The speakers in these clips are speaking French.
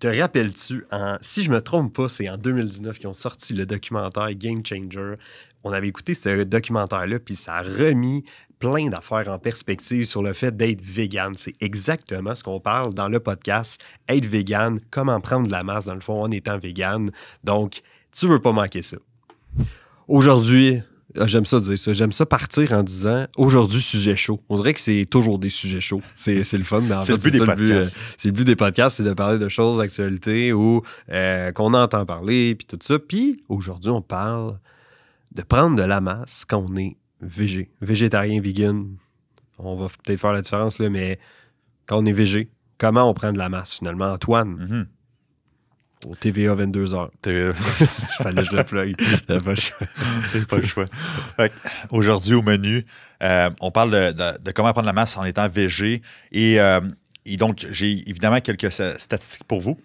Te rappelles-tu, en, si je me trompe pas, c'est en 2019 qu'ils ont sorti le documentaire Game Changer. On avait écouté ce documentaire-là, puis ça a remis plein d'affaires en perspective sur le fait d'être vegan. C'est exactement ce qu'on parle dans le podcast. Être vegan, comment prendre de la masse, dans le fond, en étant vegan. Donc, tu veux pas manquer ça. Aujourd'hui, ah, j'aime ça dire ça. J'aime ça partir en disant aujourd'hui, sujet chaud. On dirait que c'est toujours des sujets chauds. C'est, le fun, mais en fait, le but euh, c'est le but des podcasts, c'est de parler de choses d'actualité ou euh, qu'on entend parler, puis tout ça. Puis aujourd'hui, on parle de prendre de la masse quand on est végé. Végétarien, vegan. On va peut-être faire la différence, là, mais quand on est végé, comment on prend de la masse finalement, Antoine? Mm-hmm. Au TVA 22h. Je Fallait je le pas le choix. Aujourd'hui, au menu, euh, on parle de, comment prendre la masse en étant VG. Euh, et, donc, j'ai évidemment quelques statistiques pour vous.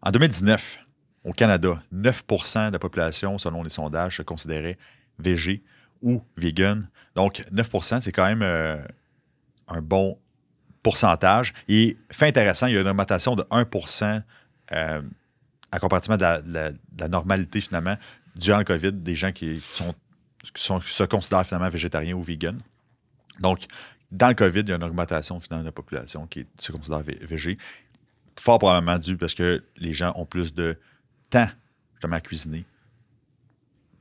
En 2019, au Canada, 9 de la population, selon les sondages, se considérait VG ou vegan. Donc, 9 c'est quand même euh, un bon pourcentage. Et fait intéressant, il y a une augmentation de 1 à euh, compartiment de la, normalité, finalement, durant le COVID, des gens qui, sont, se considèrent finalement végétariens ou vegan. Donc, dans le COVID, il y a une augmentation finalement de la population qui se considère végé. Fort probablement dû parce que les gens ont plus de temps justement à cuisiner.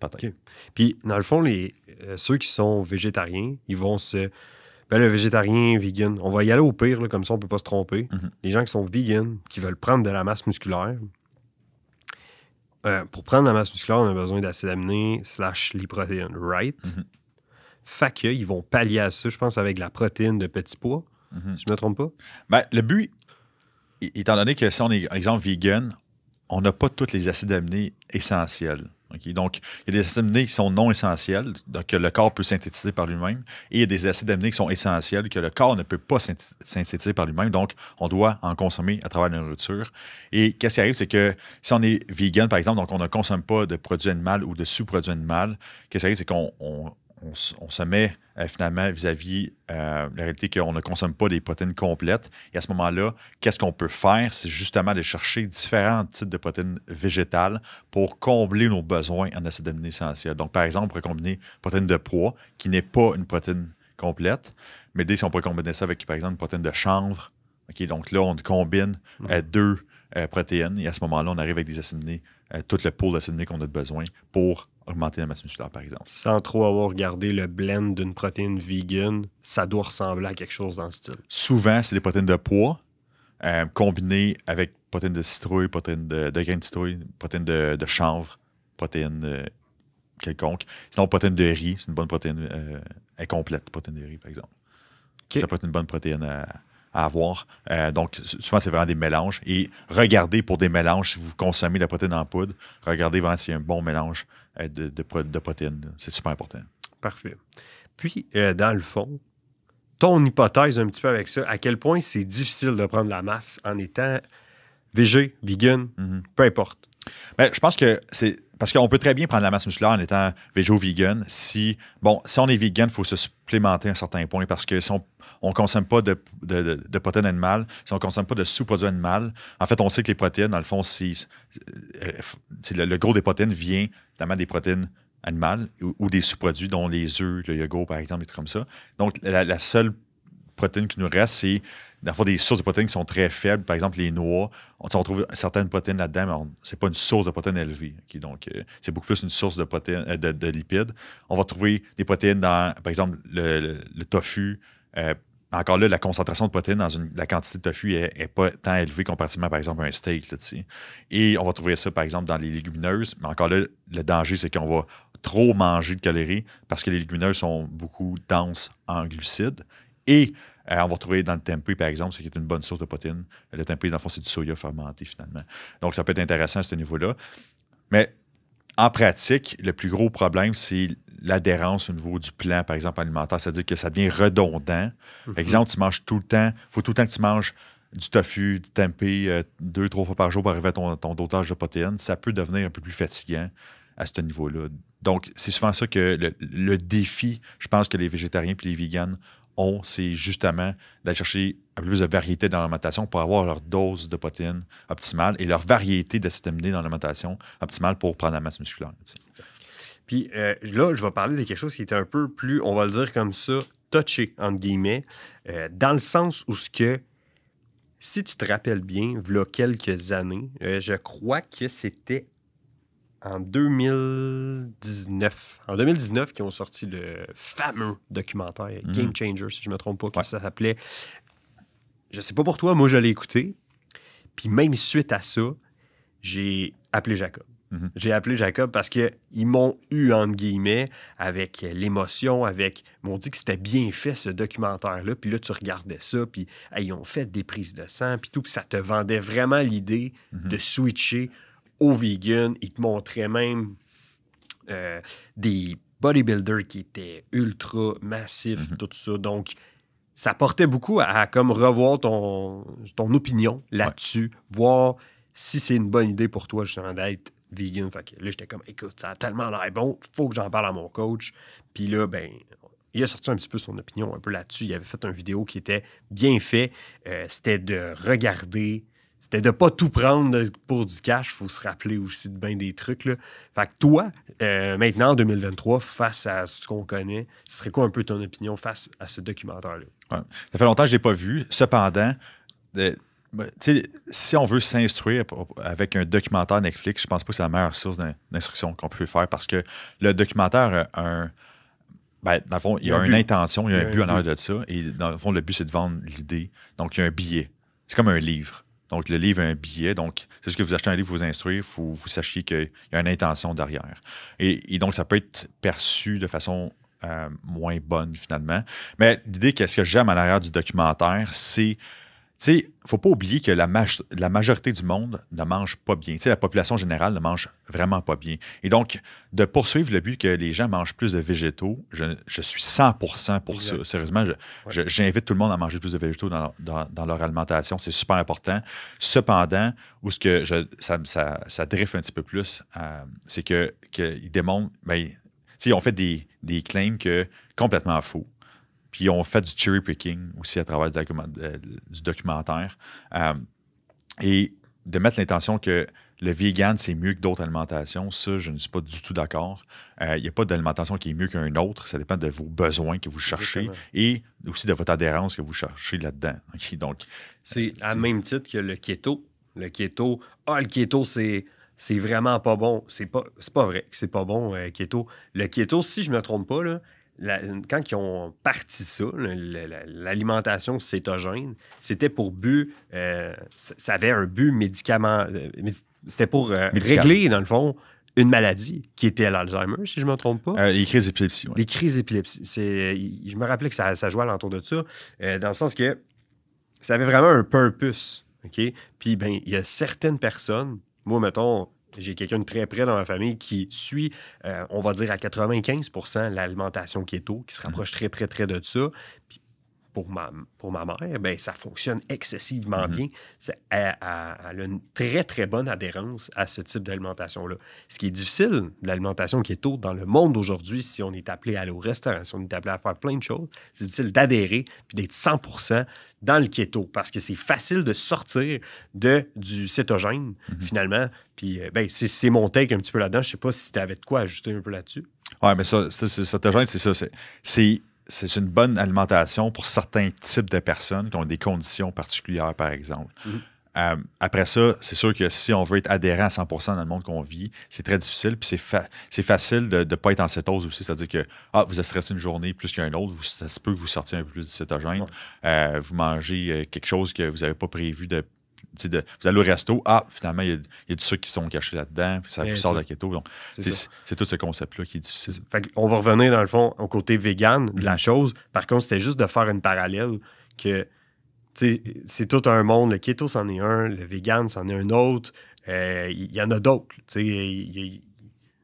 OK. Puis, dans le fond, les, euh, ceux qui sont végétariens, ils vont se ben le végétarien, vegan, on va y aller au pire, comme ça on peut pas se tromper. Mhm. Les gens qui sont vegan, qui veulent prendre de la masse musculaire, euh, pour prendre de la masse musculaire, on a besoin d'acides aminés, slash les protéines, right? Mhm. vont pallier à ça, je pense, avec la protéine de petits pois, mhm. je me trompe pas. Ben, le but, étant donné que si on est, exemple, vegan, on n'a pas tous les acides aminés essentiels donc, il y a des acides aminés qui sont non essentiels, donc que le corps peut synthétiser par lui-même, et il y a des acides aminés qui sont essentiels, que le corps ne peut pas synthétiser par lui-même, donc on doit en consommer à travers la nourriture. Et qu'est-ce qui arrive, c'est que si on est vegan, par exemple, donc on ne consomme pas de produits animaux ou de sous-produits animaux, qu'est-ce qui arrive, c'est qu'on on, se met euh, finalement vis-à-vis euh, la réalité qu'on ne consomme pas des protéines complètes. Et à ce moment-là, qu'est-ce qu'on peut faire? C'est justement de chercher différents types de protéines végétales pour combler nos besoins en acides aminés essentiels. Donc, par exemple, on pourrait combiner protéine de poids, qui n'est pas une protéine complète, mais dès qu'on pourrait combiner ça avec, par exemple, une protéine de chanvre. OK, donc là, on combine euh, deux protéines et à ce moment-là, on arrive avec des acides aminés, tout le pôle d'acides aminés qu'on a besoin pour augmenter la masse musculaire, par exemple. Sans trop avoir regardé le blend d'une protéine vegan, ça doit ressembler à quelque chose dans le style. Souvent, c'est des protéines de poids euh, combinées avec protéines de citrouille, protéines de, de graines de citrouille, protéines de, chanvre, protéines euh, quelconques. Sinon, protéines de riz, c'est une bonne protéine euh, incomplète, protéine de riz, par exemple. Ça peut être une bonne protéine à, à avoir. Euh, donc, souvent, c'est vraiment des mélanges. Et regardez pour des mélanges, si vous consommez de la protéine en poudre, regardez vraiment s'il y a un bon mélange euh, de, de, protéines. C'est super important. Parfait. Puis, euh, dans le fond, ton hypothèse un petit peu avec ça, à quel point c'est difficile de prendre la masse en étant végé, vegan, mhm. peu importe. Bien, je pense que c'est parce qu'on peut très bien prendre la masse musculaire en étant végé vegan. Si, bon, si on est vegan, il faut se supplémenter à un certain point parce que si on ne consomme pas de, protéines animales, si on ne consomme pas de sous-produits animaux, en fait, on sait que les protéines, dans le fond, si, euh, le, gros des protéines vient notamment des protéines animales ou, des sous-produits, dont les œufs, le yogourt, par exemple, des trucs comme ça. Donc, la seule protéine qui nous reste, c'est dans des sources de protéines qui sont très faibles. Par exemple, les noix, on, trouve certaines protéines là-dedans, mais ce n'est pas une source de protéines élevée. Donc, euh, c'est beaucoup plus une source euh, de, de, lipides. On va trouver des protéines dans, par exemple, le, tofu. Euh, encore là, la concentration de protéines dans la quantité de tofu n'est pas tant élevée comparativement, par exemple, à un steak. Et on va trouver ça, par exemple, dans les légumineuses. Mais encore là, le danger, c'est qu'on va trop manger de calories parce que les légumineuses sont beaucoup denses en glucides. Et euh, on va retrouver dans le tempeh, par exemple, ce qui est une bonne source de protéines. Le tempeh, dans le fond, c'est du soya fermenté, finalement. Donc, ça peut être intéressant à ce niveau-là. Mais en pratique, le plus gros problème, c'est l'adhérence au niveau du plan, par exemple, alimentaire. C'est-à-dire que ça devient redondant. Par mhm. Exemple, tu manges tout le temps, il faut tout le temps que tu manges du tofu, du tempeh, euh, deux, trois fois par jour pour arriver à ton, dotage de protéines. Ça peut devenir un peu plus fatigant à ce niveau-là. Donc, c'est souvent ça que le, défi, je pense que les végétariens puis les véganes c'est justement d'aller chercher un peu plus de variété dans l'alimentation pour avoir leur dose de protéines optimale et leur variété d'acétamidés dans l'alimentation optimale pour prendre la masse musculaire. Puis euh, là, je vais parler de quelque chose qui est un peu plus, on va le dire comme ça, touché, entre guillemets, euh, dans le sens où ce que, si tu te rappelles bien, il y a quelques années, euh, je crois que c'était en 2019. En 2019, qui ont sorti le fameux documentaire mhm. Game Changer, si je ne me trompe pas, comment ça s'appelait. Je ne sais pas pour toi, moi je l'ai écouté. Puis même suite à ça, j'ai appelé Jacob. Mhm. J'ai appelé Jacob parce qu'ils m'ont eu, entre guillemets, avec l'émotion, avec. Ils m'ont dit que c'était bien fait ce documentaire-là. Puis là, tu regardais ça, puis ils ont fait des prises de sang, puis tout. Puis ça te vendait vraiment l'idée mhm. de switcher au vegan. Il te montrait même euh, des bodybuilders qui étaient ultra massifs, mhm. tout ça. Donc, ça portait beaucoup à, comme revoir ton, ton opinion là-dessus, voir si c'est une bonne idée pour toi justement d'être vegan. Fait là, j'étais comme, écoute, ça a tellement l'air bon, faut que j'en parle à mon coach. Puis là, ben, il a sorti un petit peu son opinion un peu là-dessus. Il avait fait une vidéo qui était bien faite. Euh, c'était de regarder c'était de pas tout prendre pour du cash. faut se rappeler aussi de bien des trucs. Là. Fait que toi, euh, maintenant en 2023, face à ce qu'on connaît, ce serait quoi un peu ton opinion face à ce documentaire-là? Ouais. Ça fait longtemps que je ne l'ai pas vu. Cependant, ben, si on veut s'instruire avec un documentaire Netflix, je pense pas que c'est la meilleure source d'instruction qu'on peut faire parce que le documentaire a un. Ben, dans fond, il y a, une intention, il y a, un but en l'air de ça. Et dans le fond, le but, c'est de vendre l'idée. Donc, il y a un billet. C'est comme un livre. Donc, le livre a un billet. Donc, c'est ce que vous achetez un livre, vous instruire, vous sachiez qu'il y a une intention derrière. Et, donc, ça peut être perçu de façon euh, moins bonne, finalement. Mais l'idée, qu'est-ce que j'aime à l'arrière du documentaire, c'est tu sais, faut pas oublier que la, la, majorité du monde ne mange pas bien. Tu sais, la population générale ne mange vraiment pas bien. Et donc, de poursuivre le but que les gens mangent plus de végétaux, je, suis 100% pour ça. Sérieusement, j'invite tout le monde à manger plus de végétaux dans, leur alimentation. C'est super important. Cependant, où ce que je, ça, driffe un petit peu plus, euh, c'est que qu'ils démontrent, ben, ils ont fait des, des claims que complètement faux. Puis ils ont fait du cherry picking aussi à travers du euh, documentaire. Euh, et de mettre l'intention que le vegan, c'est mieux que d'autres alimentations, ça, je ne suis pas du tout d'accord. Il euh, n'y a pas d'alimentation qui est mieux qu'un autre. Ça dépend de vos besoins que vous cherchez et aussi de votre adhérence que vous cherchez là-dedans. donc, c'est à même titre que le keto. Le keto, ah, le keto, c'est c'est vraiment pas bon. C'est pas, pas vrai que c'est pas bon, keto. Le keto, si je me trompe pas, là, quand ils ont parti ça, l'alimentation cétogène, c'était pour but, euh, ça avait un but médicament, euh, c'était pour euh, régler, dans le fond, une maladie qui était l'Alzheimer, si je ne me trompe pas. les crises d'épilepsie, Les crises d'épilepsie. Je me rappelais que ça, jouait à l'entour de ça, dans le sens que ça avait vraiment un purpose. Puis, ben il y a certaines personnes, moi, mettons, j'ai quelqu'un de très près dans ma famille qui suit, euh, on va dire, à 95 l'alimentation keto, qui se mm-hmm. rapproche très, très, très de ça pour ma, pour ma mère, ben, ça fonctionne excessivement mhm. bien. Elle, a une très, très bonne adhérence à ce type d'alimentation-là. Ce qui est difficile de l'alimentation qui est dans le monde aujourd'hui, si on est appelé à aller au restaurant, si on est appelé à faire plein de choses, c'est difficile d'adhérer et d'être 100 dans le keto parce que c'est facile de sortir de, du cétogène, mhm. finalement. Puis, euh, ben, c'est mon take un petit peu là-dedans. Je sais pas si tu avais de quoi ajuster un peu là-dessus. Oui, mais ça, ça, ça, cétogène, c'est ça. C'est c'est une bonne alimentation pour certains types de personnes qui ont des conditions particulières, par exemple. Mhm. Euh, après ça, c'est sûr que si on veut être adhérent à 100% dans le monde qu'on vit, c'est très difficile. Puis c'est, facile de ne pas être en cétose aussi. C'est-à-dire que ah, vous êtes stressé une journée plus qu'une autre, ça peut vous sortir un peu plus de cétogène. Euh, vous mangez euh, quelque chose que vous n'avez pas prévu de vous allez au resto, ah, finalement, il y, a, du sucre qui sont cachés là-dedans, ça vous sort de la keto. Donc, c'est tout ce concept-là qui est difficile. on va revenir, dans le fond, au côté vegan de la mm. chose. Par contre, c'était juste de faire une parallèle que c'est tout un monde. Le keto, c'en est un. Le vegan, c'en est un autre. Euh, il y en a d'autres. Il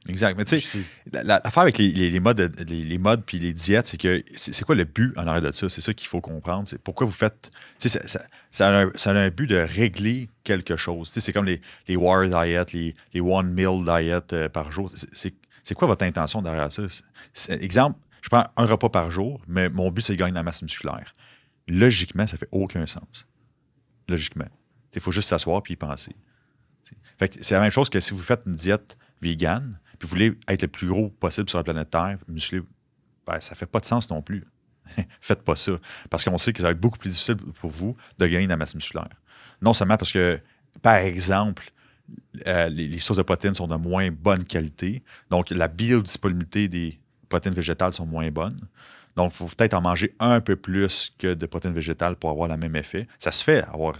Exact. Mais tu sais, l'affaire avec les, les, modes les, les modes puis les diètes, c'est que c'est quoi le but en arrière de ça? C'est ça qu'il faut comprendre. C'est pourquoi vous faites. Tu sais, ça, ça, a un, ça, a un, but de régler quelque chose. Tu sais, c'est comme les, les war les, les one meal diet euh, par jour. C'est quoi votre intention derrière ça? exemple, je prends un repas par jour, mais mon but, c'est de gagner de la masse musculaire. Logiquement, ça fait aucun sens. Logiquement. Il faut juste s'asseoir puis y penser. c'est la même chose que si vous faites une diète végane, puis vous voulez être le plus gros possible sur la planète Terre, musclé, ben, ça fait pas de sens non plus. Faites pas ça. Parce qu'on sait que ça va être beaucoup plus difficile pour vous de gagner de la masse musculaire. Non seulement parce que, par exemple, euh, les, les, sources de protéines sont de moins bonne qualité, donc la biodisponibilité des protéines végétales sont moins bonnes. Donc, il faut peut-être en manger un peu plus que de protéines végétales pour avoir le même effet. Ça se fait avoir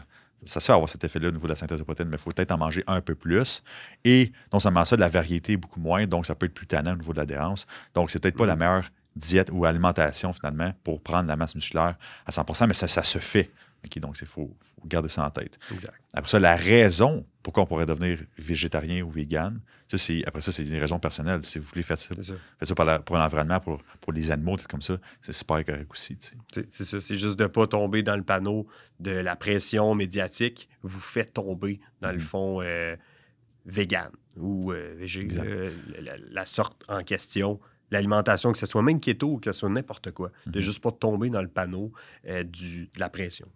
ça se fait avoir cet effet-là au niveau de la synthèse de protéines, mais il faut peut-être en manger un peu plus. Et non seulement ça, de la variété beaucoup moins, donc ça peut être plus tannant au niveau de l'adhérence. Donc, c'est peut-être pas la mm. meilleure diète ou alimentation finalement pour prendre la masse musculaire à 100 mais ça, se fait. donc, il faut, faut, garder ça en tête. Exact. Après ça, la raison pourquoi on pourrait devenir végétarien ou vegan. Ça, après ça, c'est une raison personnelle. Si vous voulez, faire ça, ça pour, l'environnement, pour, pour, les animaux, comme ça. C'est super correct aussi. C'est, ça. C'est juste de ne pas tomber dans le panneau de la pression médiatique. Vous faites tomber, dans le mhm. fond, euh, vegan ou euh, euh, la, sorte en question l'alimentation, que ce soit même keto ou que ce soit n'importe quoi, de mhm. juste pas tomber dans le panneau du, de la pression,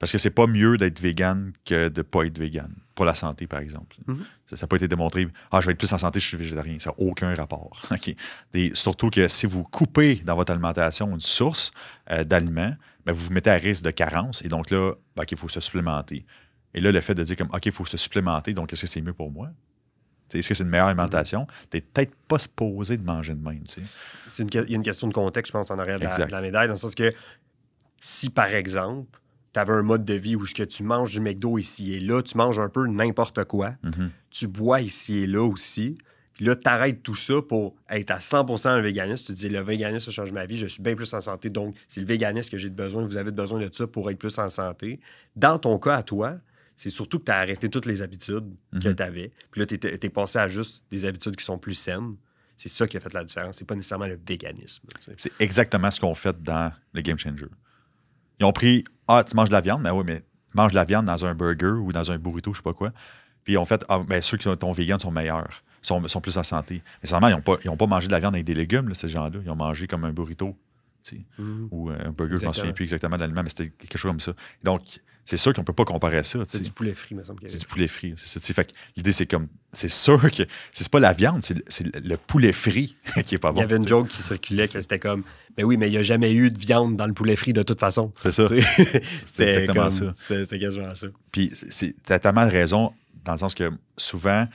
Parce que c'est pas mieux d'être vegan que de pas être vegan pour la santé, par exemple. Mhm. Ça n'a pas été démontré. Ah, je vais être plus en santé, je suis végétarien. Ça n'a aucun rapport. Et surtout que si vous coupez dans votre alimentation une source euh, d'aliments, ben, vous vous mettez à risque de carence. Et donc là, ben, il faut se supplémenter. Et là, le fait de dire comme, OK, il faut se supplémenter, donc est-ce que c'est mieux pour moi? Est-ce que c'est une meilleure alimentation? Mhm. Tu peut-être pas supposé de manger de même. Il y a une question de contexte, je pense, en arrière de la médaille, dans le sens que si, par exemple, tu avais un mode de vie où ce que tu manges du McDo ici et là, tu manges un peu n'importe quoi, mhm. tu bois ici et là aussi. là, tu arrêtes tout ça pour être à 100 un véganiste. Tu dis, le véganisme, a change ma vie, je suis bien plus en santé. Donc, c'est le véganisme que j'ai besoin, vous avez besoin de ça pour être plus en santé. Dans ton cas à toi, c'est surtout que tu as arrêté toutes les habitudes que mhm. tu avais. Puis là, tu es, passé à juste des habitudes qui sont plus saines. C'est ça qui a fait la différence. C'est pas nécessairement le véganisme. C'est exactement ce qu'on fait dans le Game Changer. Ils ont pris ah, tu manges de la viande? Mais ben oui, mais mange de la viande dans un burger ou dans un burrito, je sais pas quoi. Puis en fait, ah, ben, ceux qui sont vegan sont meilleurs, sont, sont plus en santé. Mais seulement, ils n'ont pas, mangé de la viande avec des légumes, ces gens-là. Ils ont mangé comme un burrito. tu sais, mm-hmm. Ou euh, un burger, je ne me souviens plus exactement de l'aliment, mais c'était quelque chose comme ça. Donc, c'est sûr qu'on peut pas comparer ça. C'est du poulet frit, me semble. C'est du poulet frit. C'est l'idée, c'est comme. C'est sûr que c'est pas la viande, c'est le, poulet frit qui est pas bon. Il y avait une joke qui circulait que c'était comme. Mais ben oui, mais il n'y a jamais eu de viande dans le poulet frit de toute façon. C'est ça. c'est exactement ça. C'est quasiment ça. Puis, t'as tellement de raison, dans le sens que souvent,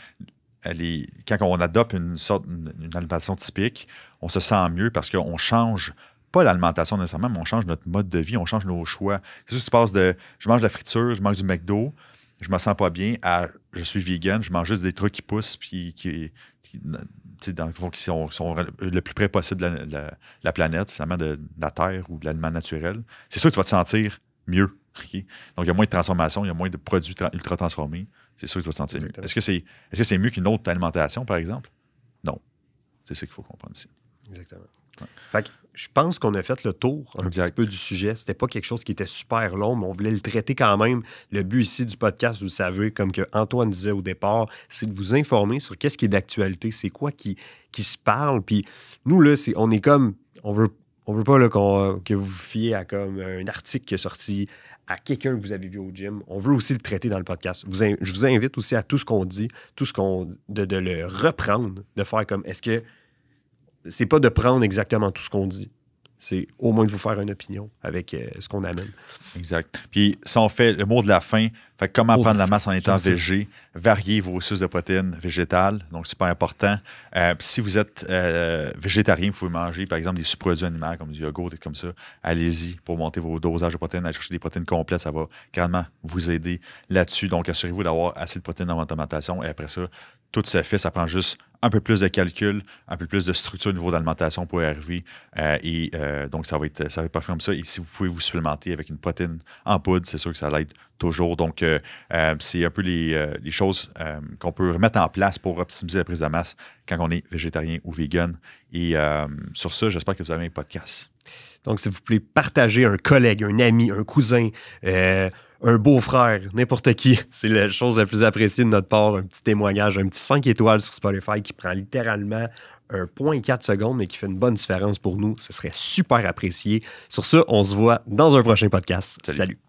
quand on adopte une sorte une, une alimentation typique, on se sent mieux parce qu'on change pas l'alimentation nécessairement, mais on change notre mode de vie, on change nos choix. C'est sûr que tu passes de je mange de la friture, je mange du McDo, je me sens pas bien à je suis vegan, je mange juste des trucs qui poussent puis qui, dans, sont, le plus près possible de la, planète, finalement, de, la terre ou de l'aliment naturel, c'est sûr que tu vas te sentir mieux. Donc, il y a moins de transformation, il y a moins de produits ultra transformés. C'est sûr que tu vas te sentir mieux. Est-ce que c'est est mieux qu'une autre alimentation, par exemple? Non. C'est ce qu'il faut comprendre ici. Exactement. Fait que, je pense qu'on a fait le tour un petit peu du sujet. C'était pas quelque chose qui était super long, mais on voulait le traiter quand même. Le but ici du podcast, vous le savez, comme que Antoine disait au départ, c'est de vous informer sur qu'est-ce qui est d'actualité, c'est quoi qui, qui se parle. Puis nous, là, on est comme, on veut, on veut pas que vous vous fiez à comme un article qui est sorti à quelqu'un que vous avez vu au gym. On veut aussi le traiter dans le podcast. Vous, je vous invite aussi à tout ce qu'on dit, tout ce qu'on, de, de le reprendre, de faire comme, est-ce que c'est pas de prendre exactement tout ce qu'on dit. C'est au moins de vous faire une opinion avec euh, ce qu'on amène. Exact. Puis, si on fait le mot de la fin, comment prendre la masse en étant végé, varier vos sources de protéines végétales, donc c'est pas important. Euh, si vous êtes euh, végétarien, vous pouvez manger par exemple des sous-produits animaux comme du yogourt et comme ça. Allez-y pour monter vos dosages de protéines, aller chercher des protéines complètes, ça va carrément vous aider là-dessus. Donc, assurez-vous d'avoir assez de protéines dans votre alimentation et après ça, tout se fait. Ça prend juste un peu plus de calcul, un peu plus de structure au niveau d'alimentation pour arriver. Euh, et euh, donc, ça va, être, ça va être parfait comme ça. Et si vous pouvez vous supplémenter avec une protéine en poudre, c'est sûr que ça l'aide toujours. Donc, euh, c'est un peu les, choses qu'on peut remettre en place pour optimiser la prise de masse quand on est végétarien ou vegan. Et sur ça, j'espère que vous avez un podcast. Donc, s'il vous plaît, partagez un collègue, un ami, un cousin, un beau-frère, n'importe qui. C'est la chose la plus appréciée de notre part, un petit témoignage, un petit 5 étoiles sur Spotify qui prend littéralement 1.4 secondes, mais qui fait une bonne différence pour nous. Ce serait super apprécié. Sur ce, on se voit dans un prochain podcast. Salut.